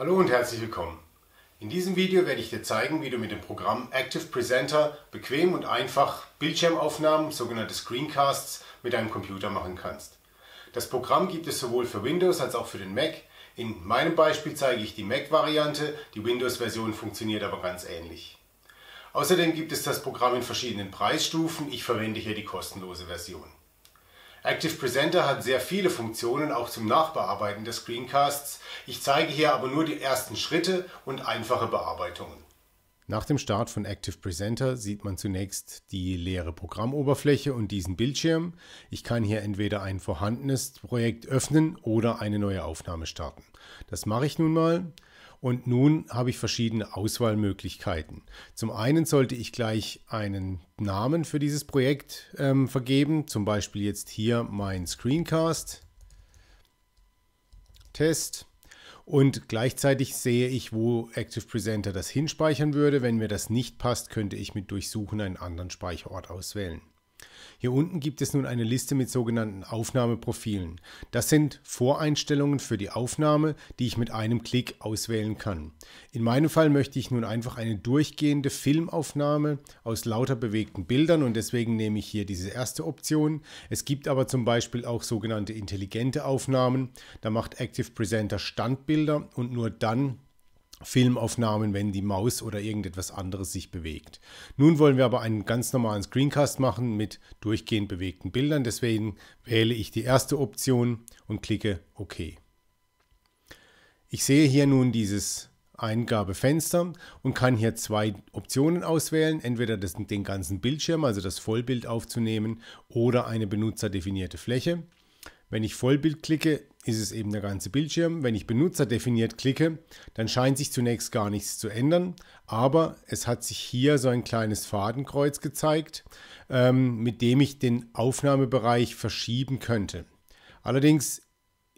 Hallo und herzlich willkommen. In diesem Video werde ich dir zeigen, wie du mit dem Programm Active Presenter bequem und einfach Bildschirmaufnahmen, sogenannte Screencasts, mit deinem Computer machen kannst. Das Programm gibt es sowohl für Windows als auch für den Mac. In meinem Beispiel zeige ich die Mac-Variante, die Windows-Version funktioniert aber ganz ähnlich. Außerdem gibt es das Programm in verschiedenen Preisstufen, ich verwende hier die kostenlose Version. Active Presenter hat sehr viele Funktionen, auch zum Nachbearbeiten des Screencasts. Ich zeige hier aber nur die ersten Schritte und einfache Bearbeitungen. Nach dem Start von Active Presenter sieht man zunächst die leere Programmoberfläche und diesen Bildschirm. Ich kann hier entweder ein vorhandenes Projekt öffnen oder eine neue Aufnahme starten. Das mache ich nun mal. Und nun habe ich verschiedene Auswahlmöglichkeiten. Zum einen sollte ich gleich einen Namen für dieses Projekt ähm, vergeben, zum Beispiel jetzt hier mein Screencast Test. Und gleichzeitig sehe ich, wo Active Presenter das hinspeichern würde. Wenn mir das nicht passt, könnte ich mit Durchsuchen einen anderen Speicherort auswählen. Hier unten gibt es nun eine Liste mit sogenannten Aufnahmeprofilen. Das sind Voreinstellungen für die Aufnahme, die ich mit einem Klick auswählen kann. In meinem Fall möchte ich nun einfach eine durchgehende Filmaufnahme aus lauter bewegten Bildern und deswegen nehme ich hier diese erste Option. Es gibt aber zum Beispiel auch sogenannte intelligente Aufnahmen. Da macht Active Presenter Standbilder und nur dann Filmaufnahmen, wenn die Maus oder irgendetwas anderes sich bewegt. Nun wollen wir aber einen ganz normalen Screencast machen mit durchgehend bewegten Bildern. Deswegen wähle ich die erste Option und klicke OK. Ich sehe hier nun dieses Eingabefenster und kann hier zwei Optionen auswählen. Entweder das, den ganzen Bildschirm, also das Vollbild aufzunehmen oder eine benutzerdefinierte Fläche. Wenn ich Vollbild klicke, ist es eben der ganze Bildschirm. Wenn ich benutzerdefiniert klicke, dann scheint sich zunächst gar nichts zu ändern, aber es hat sich hier so ein kleines Fadenkreuz gezeigt, ähm, mit dem ich den Aufnahmebereich verschieben könnte. Allerdings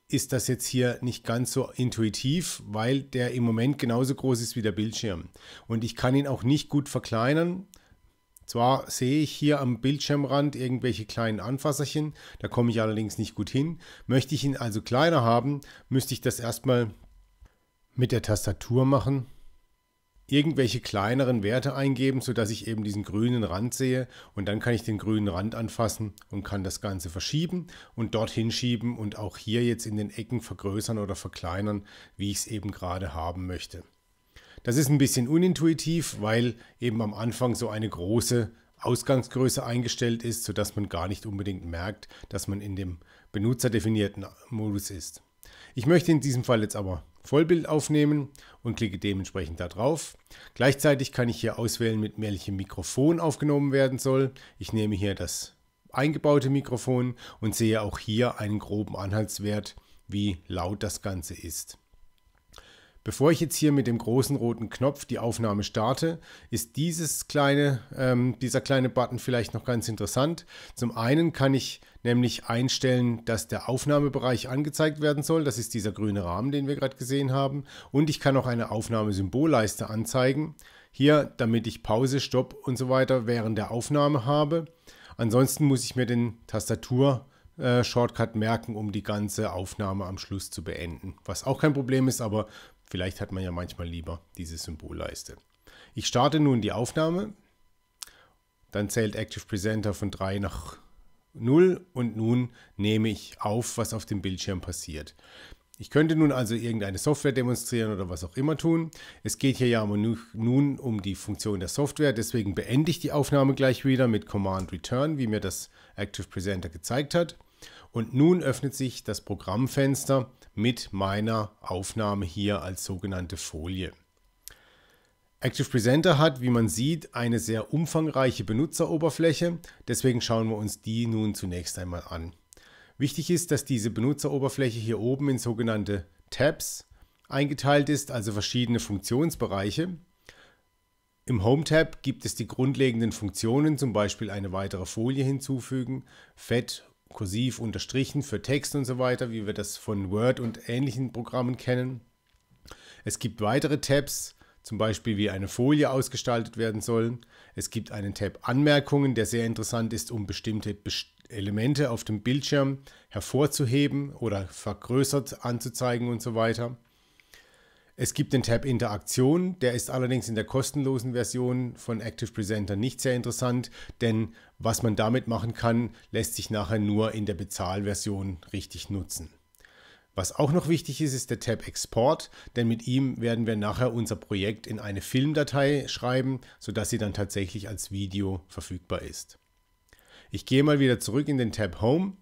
ist das jetzt hier nicht ganz so intuitiv, weil der im Moment genauso groß ist wie der Bildschirm. Und ich kann ihn auch nicht gut verkleinern, zwar sehe ich hier am Bildschirmrand irgendwelche kleinen Anfasserchen, da komme ich allerdings nicht gut hin. Möchte ich ihn also kleiner haben, müsste ich das erstmal mit der Tastatur machen, irgendwelche kleineren Werte eingeben, sodass ich eben diesen grünen Rand sehe und dann kann ich den grünen Rand anfassen und kann das Ganze verschieben und dorthin schieben und auch hier jetzt in den Ecken vergrößern oder verkleinern, wie ich es eben gerade haben möchte. Das ist ein bisschen unintuitiv, weil eben am Anfang so eine große Ausgangsgröße eingestellt ist, sodass man gar nicht unbedingt merkt, dass man in dem benutzerdefinierten Modus ist. Ich möchte in diesem Fall jetzt aber Vollbild aufnehmen und klicke dementsprechend da drauf. Gleichzeitig kann ich hier auswählen, mit welchem Mikrofon aufgenommen werden soll. Ich nehme hier das eingebaute Mikrofon und sehe auch hier einen groben Anhaltswert, wie laut das Ganze ist. Bevor ich jetzt hier mit dem großen roten Knopf die Aufnahme starte, ist dieses kleine, ähm, dieser kleine Button vielleicht noch ganz interessant. Zum einen kann ich nämlich einstellen, dass der Aufnahmebereich angezeigt werden soll. Das ist dieser grüne Rahmen, den wir gerade gesehen haben. Und ich kann auch eine Aufnahmesymbolleiste anzeigen. Hier, damit ich Pause, Stopp und so weiter während der Aufnahme habe. Ansonsten muss ich mir den Tastatur äh, Shortcut merken, um die ganze Aufnahme am Schluss zu beenden. Was auch kein Problem ist, aber vielleicht hat man ja manchmal lieber diese Symbolleiste. Ich starte nun die Aufnahme. Dann zählt Active Presenter von 3 nach 0 und nun nehme ich auf, was auf dem Bildschirm passiert. Ich könnte nun also irgendeine Software demonstrieren oder was auch immer tun. Es geht hier ja nun um die Funktion der Software, deswegen beende ich die Aufnahme gleich wieder mit Command Return, wie mir das Active Presenter gezeigt hat. Und nun öffnet sich das Programmfenster mit meiner Aufnahme hier als sogenannte Folie. Active Presenter hat, wie man sieht, eine sehr umfangreiche Benutzeroberfläche. Deswegen schauen wir uns die nun zunächst einmal an. Wichtig ist, dass diese Benutzeroberfläche hier oben in sogenannte Tabs eingeteilt ist, also verschiedene Funktionsbereiche. Im Home-Tab gibt es die grundlegenden Funktionen, zum Beispiel eine weitere Folie hinzufügen, Fett, Kursiv, Unterstrichen für Text und so weiter, wie wir das von Word und ähnlichen Programmen kennen. Es gibt weitere Tabs, zum Beispiel wie eine Folie ausgestaltet werden soll. Es gibt einen Tab Anmerkungen, der sehr interessant ist, um bestimmte Bestimmungen Elemente auf dem Bildschirm hervorzuheben oder vergrößert anzuzeigen und so weiter. Es gibt den Tab Interaktion, der ist allerdings in der kostenlosen Version von Active Presenter nicht sehr interessant, denn was man damit machen kann, lässt sich nachher nur in der Bezahlversion richtig nutzen. Was auch noch wichtig ist, ist der Tab Export, denn mit ihm werden wir nachher unser Projekt in eine Filmdatei schreiben, sodass sie dann tatsächlich als Video verfügbar ist. Ich gehe mal wieder zurück in den Tab Home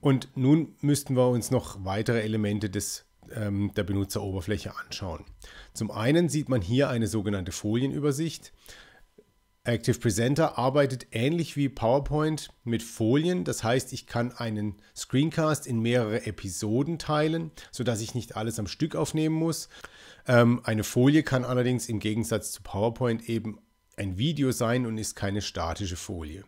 und nun müssten wir uns noch weitere Elemente des, ähm, der Benutzeroberfläche anschauen. Zum einen sieht man hier eine sogenannte Folienübersicht. Active Presenter arbeitet ähnlich wie PowerPoint mit Folien. Das heißt, ich kann einen Screencast in mehrere Episoden teilen, sodass ich nicht alles am Stück aufnehmen muss. Ähm, eine Folie kann allerdings im Gegensatz zu PowerPoint eben ein Video sein und ist keine statische Folie.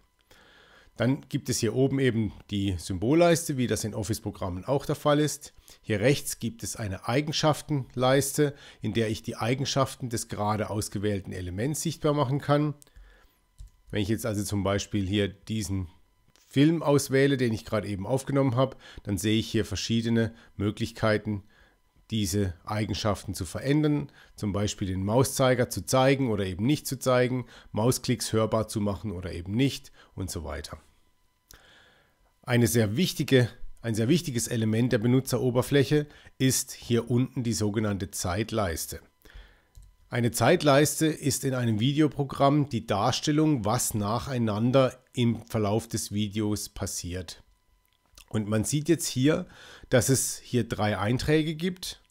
Dann gibt es hier oben eben die Symbolleiste, wie das in Office-Programmen auch der Fall ist. Hier rechts gibt es eine Eigenschaftenleiste, in der ich die Eigenschaften des gerade ausgewählten Elements sichtbar machen kann. Wenn ich jetzt also zum Beispiel hier diesen Film auswähle, den ich gerade eben aufgenommen habe, dann sehe ich hier verschiedene Möglichkeiten, diese Eigenschaften zu verändern, zum Beispiel den Mauszeiger zu zeigen oder eben nicht zu zeigen, Mausklicks hörbar zu machen oder eben nicht und so weiter. Eine sehr wichtige, ein sehr wichtiges Element der Benutzeroberfläche ist hier unten die sogenannte Zeitleiste. Eine Zeitleiste ist in einem Videoprogramm die Darstellung, was nacheinander im Verlauf des Videos passiert. Und man sieht jetzt hier, dass es hier drei Einträge gibt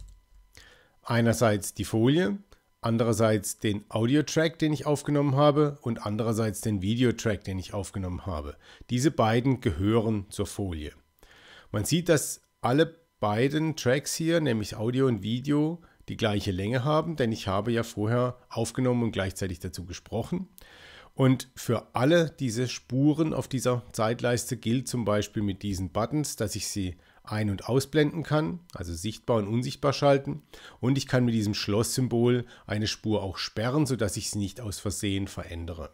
einerseits die Folie, andererseits den Audio-Track, den ich aufgenommen habe und andererseits den Videotrack, den ich aufgenommen habe. Diese beiden gehören zur Folie. Man sieht, dass alle beiden Tracks hier, nämlich Audio und Video, die gleiche Länge haben, denn ich habe ja vorher aufgenommen und gleichzeitig dazu gesprochen. Und für alle diese Spuren auf dieser Zeitleiste gilt zum Beispiel mit diesen Buttons, dass ich sie ein- und ausblenden kann, also sichtbar und unsichtbar schalten. Und ich kann mit diesem Schlosssymbol eine Spur auch sperren, sodass ich sie nicht aus Versehen verändere.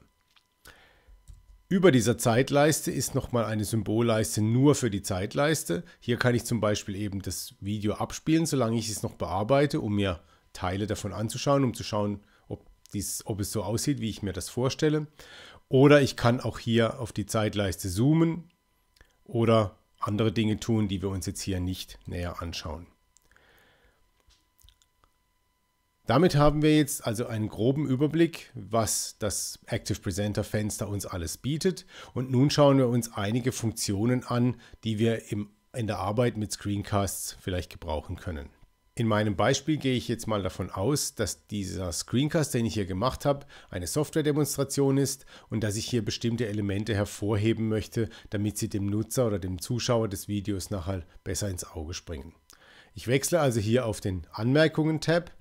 Über dieser Zeitleiste ist nochmal eine Symbolleiste nur für die Zeitleiste. Hier kann ich zum Beispiel eben das Video abspielen, solange ich es noch bearbeite, um mir Teile davon anzuschauen, um zu schauen, ob, dies, ob es so aussieht, wie ich mir das vorstelle. Oder ich kann auch hier auf die Zeitleiste zoomen oder andere Dinge tun, die wir uns jetzt hier nicht näher anschauen. Damit haben wir jetzt also einen groben Überblick, was das Active Presenter Fenster uns alles bietet. Und nun schauen wir uns einige Funktionen an, die wir im, in der Arbeit mit Screencasts vielleicht gebrauchen können. In meinem Beispiel gehe ich jetzt mal davon aus, dass dieser Screencast, den ich hier gemacht habe, eine Software-Demonstration ist und dass ich hier bestimmte Elemente hervorheben möchte, damit sie dem Nutzer oder dem Zuschauer des Videos nachher besser ins Auge springen. Ich wechsle also hier auf den Anmerkungen-Tab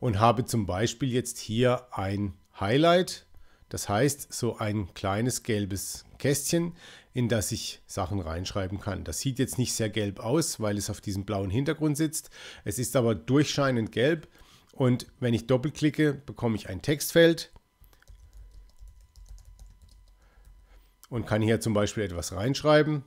und habe zum Beispiel jetzt hier ein Highlight, das heißt so ein kleines gelbes Kästchen, in das ich Sachen reinschreiben kann. Das sieht jetzt nicht sehr gelb aus, weil es auf diesem blauen Hintergrund sitzt. Es ist aber durchscheinend gelb. Und wenn ich doppelklicke, bekomme ich ein Textfeld und kann hier zum Beispiel etwas reinschreiben.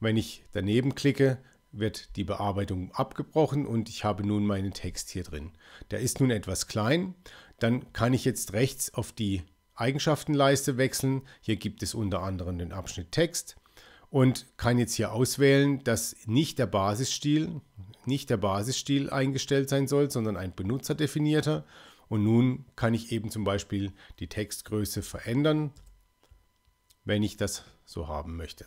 Wenn ich daneben klicke, wird die Bearbeitung abgebrochen und ich habe nun meinen Text hier drin. Der ist nun etwas klein. Dann kann ich jetzt rechts auf die Eigenschaftenleiste wechseln. Hier gibt es unter anderem den Abschnitt Text und kann jetzt hier auswählen, dass nicht der Basisstil, nicht der Basisstil eingestellt sein soll, sondern ein benutzerdefinierter. Und nun kann ich eben zum Beispiel die Textgröße verändern, wenn ich das so haben möchte.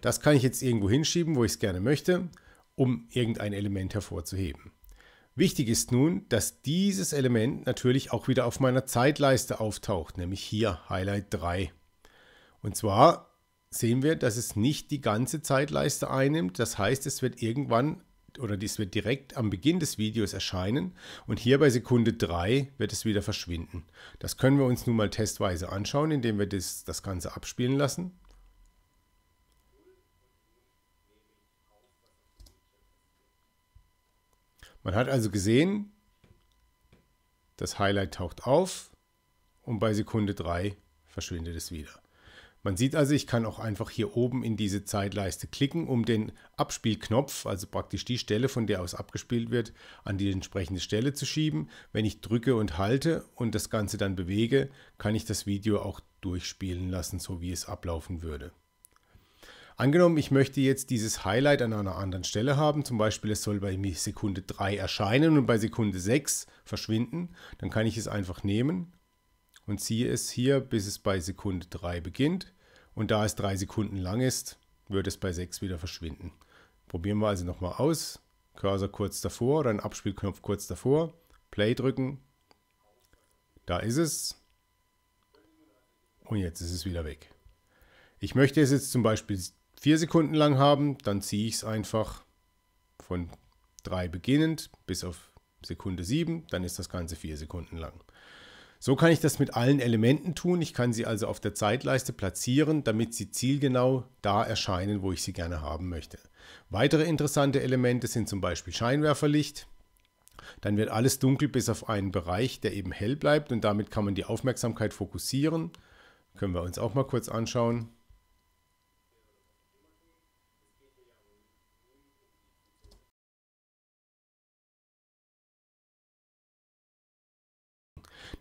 Das kann ich jetzt irgendwo hinschieben, wo ich es gerne möchte, um irgendein Element hervorzuheben. Wichtig ist nun, dass dieses Element natürlich auch wieder auf meiner Zeitleiste auftaucht, nämlich hier Highlight 3. Und zwar sehen wir, dass es nicht die ganze Zeitleiste einnimmt. Das heißt, es wird irgendwann oder dies wird direkt am Beginn des Videos erscheinen und hier bei Sekunde 3 wird es wieder verschwinden. Das können wir uns nun mal testweise anschauen, indem wir das, das Ganze abspielen lassen. Man hat also gesehen, das Highlight taucht auf und bei Sekunde 3 verschwindet es wieder. Man sieht also, ich kann auch einfach hier oben in diese Zeitleiste klicken, um den Abspielknopf, also praktisch die Stelle, von der aus abgespielt wird, an die entsprechende Stelle zu schieben. Wenn ich drücke und halte und das Ganze dann bewege, kann ich das Video auch durchspielen lassen, so wie es ablaufen würde. Angenommen, ich möchte jetzt dieses Highlight an einer anderen Stelle haben, zum Beispiel es soll bei Sekunde 3 erscheinen und bei Sekunde 6 verschwinden, dann kann ich es einfach nehmen und ziehe es hier, bis es bei Sekunde 3 beginnt. Und da es 3 Sekunden lang ist, wird es bei 6 wieder verschwinden. Probieren wir also nochmal aus. Cursor kurz davor oder einen Abspielknopf kurz davor. Play drücken. Da ist es. Und jetzt ist es wieder weg. Ich möchte es jetzt zum Beispiel vier Sekunden lang haben, dann ziehe ich es einfach von 3 beginnend bis auf Sekunde 7, dann ist das Ganze vier Sekunden lang. So kann ich das mit allen Elementen tun. Ich kann sie also auf der Zeitleiste platzieren, damit sie zielgenau da erscheinen, wo ich sie gerne haben möchte. Weitere interessante Elemente sind zum Beispiel Scheinwerferlicht. Dann wird alles dunkel bis auf einen Bereich, der eben hell bleibt und damit kann man die Aufmerksamkeit fokussieren. Können wir uns auch mal kurz anschauen.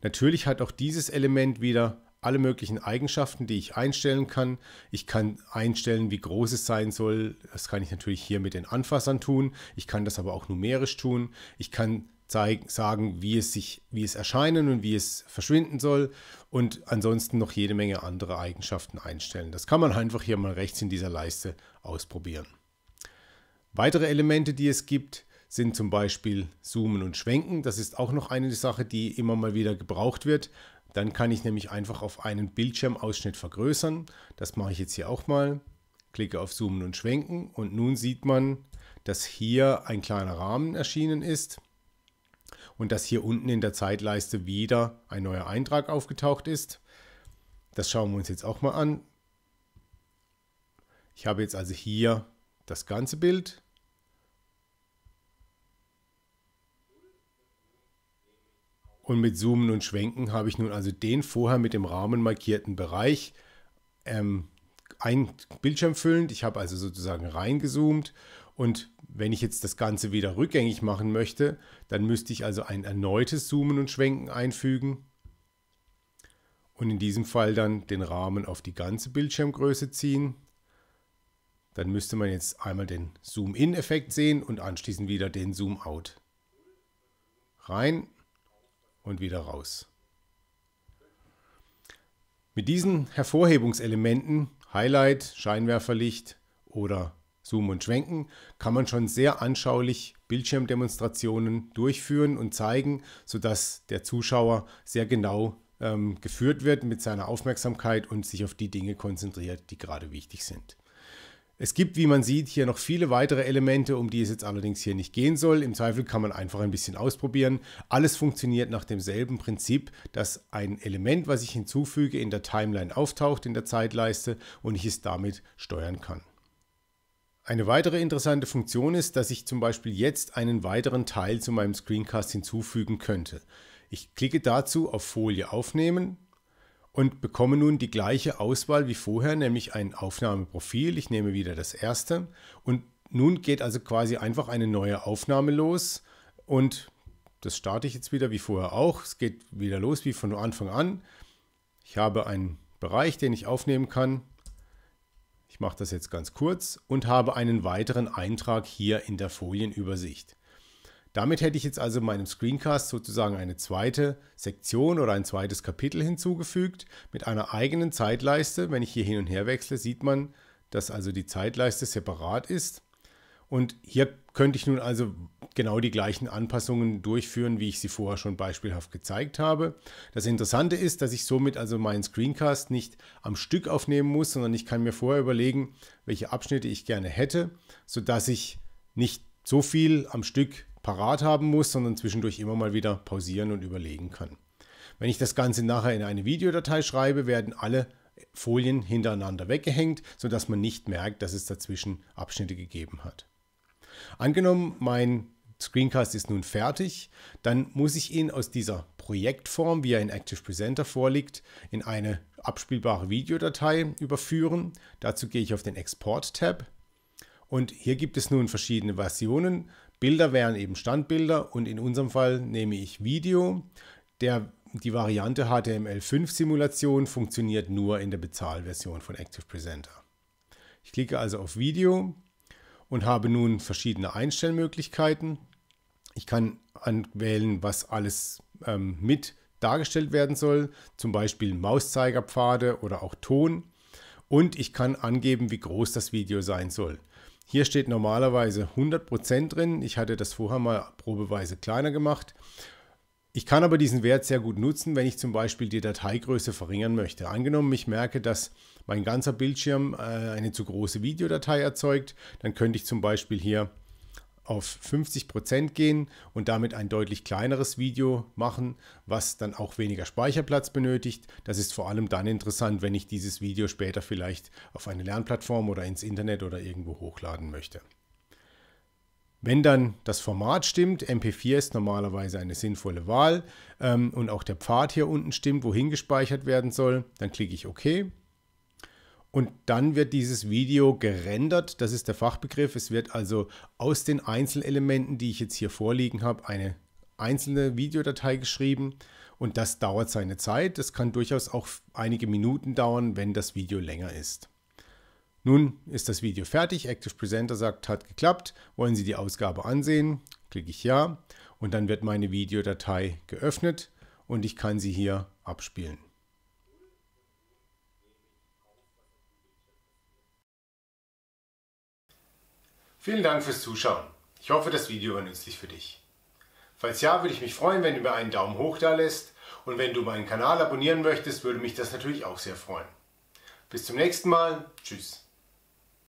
Natürlich hat auch dieses Element wieder alle möglichen Eigenschaften, die ich einstellen kann. Ich kann einstellen, wie groß es sein soll. Das kann ich natürlich hier mit den Anfassern tun. Ich kann das aber auch numerisch tun. Ich kann zeigen, sagen, wie es sich, wie es erscheinen und wie es verschwinden soll und ansonsten noch jede Menge andere Eigenschaften einstellen. Das kann man einfach hier mal rechts in dieser Leiste ausprobieren. Weitere Elemente, die es gibt, sind zum Beispiel Zoomen und Schwenken. Das ist auch noch eine Sache, die immer mal wieder gebraucht wird. Dann kann ich nämlich einfach auf einen Bildschirmausschnitt vergrößern. Das mache ich jetzt hier auch mal. Klicke auf Zoomen und Schwenken und nun sieht man, dass hier ein kleiner Rahmen erschienen ist und dass hier unten in der Zeitleiste wieder ein neuer Eintrag aufgetaucht ist. Das schauen wir uns jetzt auch mal an. Ich habe jetzt also hier das ganze Bild Und mit Zoomen und Schwenken habe ich nun also den vorher mit dem Rahmen markierten Bereich ähm, ein Bildschirm füllend. Ich habe also sozusagen reingezoomt und wenn ich jetzt das Ganze wieder rückgängig machen möchte, dann müsste ich also ein erneutes Zoomen und Schwenken einfügen und in diesem Fall dann den Rahmen auf die ganze Bildschirmgröße ziehen. Dann müsste man jetzt einmal den Zoom-In-Effekt sehen und anschließend wieder den Zoom-Out. Rein und wieder raus. Mit diesen Hervorhebungselementen, Highlight, Scheinwerferlicht oder Zoom und Schwenken, kann man schon sehr anschaulich Bildschirmdemonstrationen durchführen und zeigen, sodass der Zuschauer sehr genau ähm, geführt wird mit seiner Aufmerksamkeit und sich auf die Dinge konzentriert, die gerade wichtig sind. Es gibt, wie man sieht, hier noch viele weitere Elemente, um die es jetzt allerdings hier nicht gehen soll. Im Zweifel kann man einfach ein bisschen ausprobieren. Alles funktioniert nach demselben Prinzip, dass ein Element, was ich hinzufüge, in der Timeline auftaucht, in der Zeitleiste und ich es damit steuern kann. Eine weitere interessante Funktion ist, dass ich zum Beispiel jetzt einen weiteren Teil zu meinem Screencast hinzufügen könnte. Ich klicke dazu auf Folie aufnehmen, und bekomme nun die gleiche Auswahl wie vorher, nämlich ein Aufnahmeprofil. Ich nehme wieder das erste und nun geht also quasi einfach eine neue Aufnahme los und das starte ich jetzt wieder wie vorher auch. Es geht wieder los wie von Anfang an. Ich habe einen Bereich, den ich aufnehmen kann. Ich mache das jetzt ganz kurz und habe einen weiteren Eintrag hier in der Folienübersicht. Damit hätte ich jetzt also meinem Screencast sozusagen eine zweite Sektion oder ein zweites Kapitel hinzugefügt mit einer eigenen Zeitleiste. Wenn ich hier hin und her wechsle, sieht man, dass also die Zeitleiste separat ist. Und hier könnte ich nun also genau die gleichen Anpassungen durchführen, wie ich sie vorher schon beispielhaft gezeigt habe. Das Interessante ist, dass ich somit also meinen Screencast nicht am Stück aufnehmen muss, sondern ich kann mir vorher überlegen, welche Abschnitte ich gerne hätte, sodass ich nicht so viel am Stück parat haben muss, sondern zwischendurch immer mal wieder pausieren und überlegen kann. Wenn ich das Ganze nachher in eine Videodatei schreibe, werden alle Folien hintereinander weggehängt, sodass man nicht merkt, dass es dazwischen Abschnitte gegeben hat. Angenommen, mein Screencast ist nun fertig, dann muss ich ihn aus dieser Projektform, wie er in Active Presenter vorliegt, in eine abspielbare Videodatei überführen. Dazu gehe ich auf den Export-Tab. Und hier gibt es nun verschiedene Versionen. Bilder wären eben Standbilder und in unserem Fall nehme ich Video. Der, die Variante HTML5-Simulation funktioniert nur in der Bezahlversion von Active Presenter. Ich klicke also auf Video und habe nun verschiedene Einstellmöglichkeiten. Ich kann anwählen, was alles ähm, mit dargestellt werden soll, zum Beispiel Mauszeigerpfade oder auch Ton. Und ich kann angeben, wie groß das Video sein soll. Hier steht normalerweise 100% drin. Ich hatte das vorher mal probeweise kleiner gemacht. Ich kann aber diesen Wert sehr gut nutzen, wenn ich zum Beispiel die Dateigröße verringern möchte. Angenommen, ich merke, dass mein ganzer Bildschirm äh, eine zu große Videodatei erzeugt, dann könnte ich zum Beispiel hier auf 50 gehen und damit ein deutlich kleineres Video machen, was dann auch weniger Speicherplatz benötigt. Das ist vor allem dann interessant, wenn ich dieses Video später vielleicht auf eine Lernplattform oder ins Internet oder irgendwo hochladen möchte. Wenn dann das Format stimmt, MP4 ist normalerweise eine sinnvolle Wahl ähm, und auch der Pfad hier unten stimmt, wohin gespeichert werden soll, dann klicke ich OK. Und dann wird dieses Video gerendert, das ist der Fachbegriff. Es wird also aus den Einzelelementen, die ich jetzt hier vorliegen habe, eine einzelne Videodatei geschrieben. Und das dauert seine Zeit. Das kann durchaus auch einige Minuten dauern, wenn das Video länger ist. Nun ist das Video fertig. Active Presenter sagt, hat geklappt. Wollen Sie die Ausgabe ansehen? Klicke ich Ja. Und dann wird meine Videodatei geöffnet und ich kann sie hier abspielen. Vielen Dank fürs Zuschauen. Ich hoffe, das Video war nützlich für dich. Falls ja, würde ich mich freuen, wenn du mir einen Daumen hoch da lässt und wenn du meinen Kanal abonnieren möchtest, würde mich das natürlich auch sehr freuen. Bis zum nächsten Mal. Tschüss.